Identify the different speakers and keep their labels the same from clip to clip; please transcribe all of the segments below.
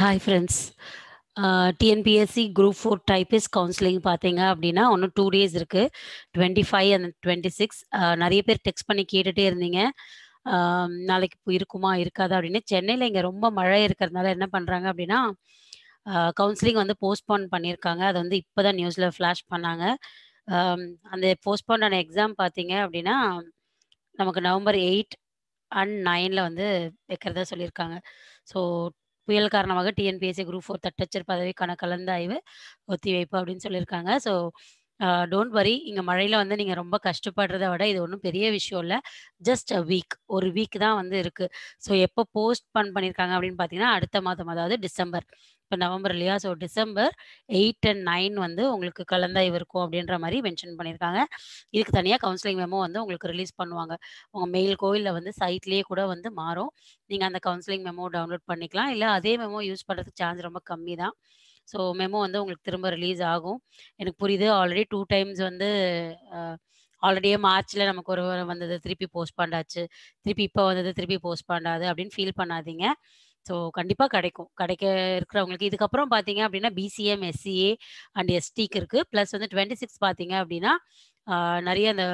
Speaker 1: hi friends TNPSC group four typist counselling பார்த்தீங்க அப்படின்னா ஒன்றும் டூ டேஸ் இருக்குது twenty five and twenty six நிறைய பேர் டெக்ஸ்ட் பண்ணி கேட்டுகிட்டே இருந்தீங்க um, நாளைக்கு இருக்குமா இருக்காதா அப்படின்னு சென்னையில் இங்கே ரொம்ப மழை இருக்கிறதுனால என்ன பண்ணுறாங்க அப்படின்னா கவுன்சிலிங் uh, வந்து போஸ்ட்போன் பண்ணியிருக்காங்க அது வந்து இப்போ தான் நியூஸில் ஃப்ளாஷ் பண்ணாங்க um, அந்த போஸ்ட்போன் ஆன எக்ஸாம் பார்த்தீங்க அப்படின்னா நமக்கு நவம்பர் எயிட் அண்ட் நைனில் வந்து வைக்கிறதா சொல்லியிருக்காங்க ஸோ புயல் காரணமாக டிஎன்பிஎஸ்சி குரூப் ஃபோர் தட்டச்சர் பதவிக்கான கலந்தாய்வு ஒத்திவைப்பு அப்படின்னு சொல்லியிருக்காங்க ஸோ டோன்ட் வரி இங்கே மழையில் வந்து நீங்கள் ரொம்ப கஷ்டப்படுறத விட இது ஒன்றும் பெரிய விஷயம் இல்லை ஜஸ்ட் அ வீக் ஒரு வீக் தான் வந்து இருக்குது ஸோ எப்போ போஸ்ட் பண் பண்ணியிருக்காங்க அப்படின்னு பார்த்தீங்கன்னா அடுத்த மாதம் அதாவது டிசம்பர் இப்போ நவம்பர் இல்லையா so December eight and nine வந்து உங்களுக்கு கலந்தா இருக்கும் அப்படின்ற மாதிரி மென்ஷன் பண்ணியிருக்காங்க இதுக்கு தனியாக கவுன்சிலிங் மெமோ வந்து உங்களுக்கு ரிலீஸ் பண்ணுவாங்க உங்கள் மெயில் கோயிலில் வந்து சைட்லேயே கூட வந்து மாறும் நீங்கள் அந்த கவுன்சிலிங் மெமோ டவுன்லோட் பண்ணிக்கலாம் இல்லை அதே மெமோ யூஸ் பண்ணுறதுக்கு சார்ஜ் ரொம்ப கம்மி தான் ஸோ மெமோ வந்து உங்களுக்கு திரும்ப ரிலீஸ் ஆகும் எனக்கு புரியுது ஆல்ரெடி டூ டைம்ஸ் வந்து ஆல்ரெடியே மார்ச்சில் நமக்கு ஒரு வந்தது திருப்பி போஸ்ட் பண்ணாச்சு திருப்பி இப்போ வந்தது திருப்பி போஸ்ட் பண்ணாது அப்படின்னு ஃபீல் பண்ணாதீங்க ஸோ கண்டிப்பாக கிடைக்கும் கிடைக்க இருக்கிறவங்களுக்கு இதுக்கப்புறம் பார்த்தீங்க அப்படின்னா பிசிஎம் எஸ்சிஏ அண்ட் எஸ்டிக்கு இருக்குது ப்ளஸ் வந்து டுவெண்ட்டி சிக்ஸ் பார்த்தீங்க அப்படின்னா நிறைய அந்த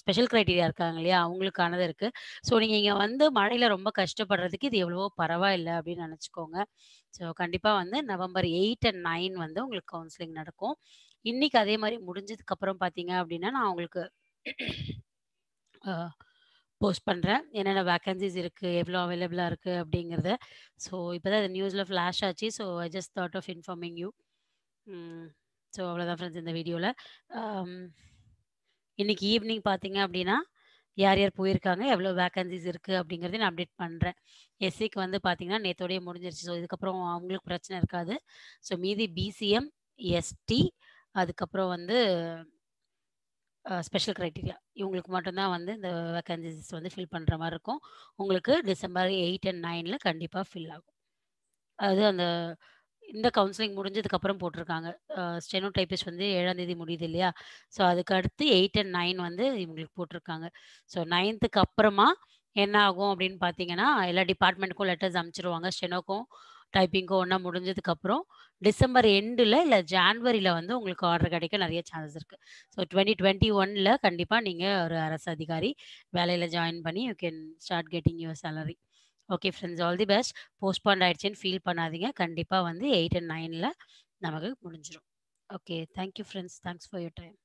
Speaker 1: ஸ்பெஷல் க்ரைட்டீரியா இருக்காங்க இல்லையா அவங்களுக்கானது இருக்குது ஸோ நீங்கள் இங்கே வந்து மழையில் ரொம்ப கஷ்டப்படுறதுக்கு இது எவ்வளவோ பரவாயில்லை அப்படின்னு நினச்சிக்கோங்க ஸோ கண்டிப்பாக வந்து நவம்பர் எயிட் அண்ட் நைன் வந்து உங்களுக்கு கவுன்சிலிங் நடக்கும் இன்னைக்கு அதே மாதிரி முடிஞ்சதுக்கப்புறம் பார்த்தீங்க அப்படின்னா நான் உங்களுக்கு போஸ்ட் பண்ணுறேன் என்னென்ன வேக்கன்சிஸ் இருக்குது எவ்வளோ அவைலபிளாக இருக்குது அப்படிங்கிறத ஸோ இப்போ தான் இந்த நியூஸில் ஃப்ளாஷ் ஆச்சு so I just thought of informing you so அவ்வளோதான் ஃப்ரெண்ட்ஸ் இந்த வீடியோவில் இன்றைக்கி ஈவினிங் பார்த்தீங்க அப்படின்னா யார் யார் போயிருக்காங்க எவ்வளோ வேக்கன்சிஸ் இருக்குது அப்படிங்கிறத நான் அப்டேட் பண்ணுறேன் எஸ்சிக்கு வந்து பார்த்தீங்கன்னா நேற்றோடையே முடிஞ்சிருச்சு ஸோ இதுக்கப்புறம் அவங்களுக்கு பிரச்சனை இருக்காது ஸோ மீதி பிசிஎம் எஸ்டி அதுக்கப்புறம் வந்து ஸ்பெஷல் க்ரைட்டீரியா இவங்களுக்கு மட்டும்தான் வந்து இந்த வேக்கன்சிஸ் வந்து ஃபில் பண்ணுற மாதிரி இருக்கும் உங்களுக்கு டிசம்பர் எயிட் அண்ட் நைனில் கண்டிப்பாக ஃபில் ஆகும் அது அந்த இந்த கவுன்சிலிங் முடிஞ்சதுக்கப்புறம் போட்டிருக்காங்க ஸ்டெனோ டைப்பிஸ் வந்து ஏழாம் தேதி முடியுது இல்லையா ஸோ அதுக்கு அடுத்து எயிட் அண்ட் நைன் வந்து இவங்களுக்கு போட்டிருக்காங்க ஸோ நைன்த்துக்கு அப்புறமா என்ன ஆகும் அப்படின்னு பார்த்தீங்கன்னா எல்லா டிபார்ட்மெண்ட்டுக்கும் லெட்டர்ஸ் அமைச்சிருவாங்க ஸ்டெனோக்கும் டைப்பிங்க்கோ ஒன்றா முடிஞ்சதுக்கப்புறம் டிசம்பர் எண்டில் இல்லை ஜான்வரியில் வந்து உங்களுக்கு ஆர்டர் கிடைக்க நிறைய சான்சஸ் இருக்குது ஸோ டுவெண்ட்டி டுவெண்ட்டி ஒனில் கண்டிப்பாக நீங்கள் ஒரு அரசு அதிகாரி வேலையில் ஜாயின் பண்ணி you can start getting your salary okay friends all the best postponed ஆயிடுச்சுன்னு ஃபீல் பண்ணாதீங்க கண்டிப்பாக வந்து எயிட் அண்ட் நைனில் நமக்கு முடிஞ்சிடும் okay thank you friends thanks for your time